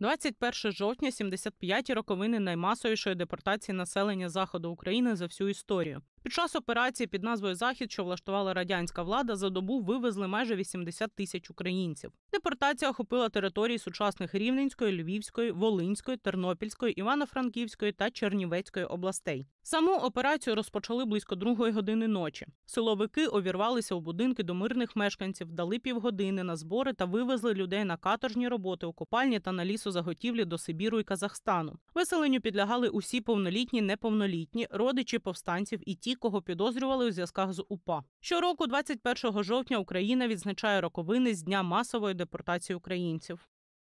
21 жовтня 75-ті роковини наймасовішої депортації населення заходу України за всю історію. Під час операції під назвою Захід, що влаштувала радянська влада, за добу вивезли майже 80 тисяч українців. Депортація охопила території сучасних Рівненської, Львівської, Волинської, Тернопільської, Івано-Франківської та Чернівецької областей. Саму операцію розпочали близько другої години ночі. Силовики увірвалися у будинки до мирних мешканців, дали півгодини на збори та вивезли людей на каторжні роботи у копальні та на лісозаготівлі до Сибіру і Казахстану. Виселенню підлягали усі повнолітні, неповнолітні, родичі повстанців і ті, кого підозрювали у зв'язках з УПА. Щороку, 21 жовтня, Україна відзначає роковини з дня масової депортації українців.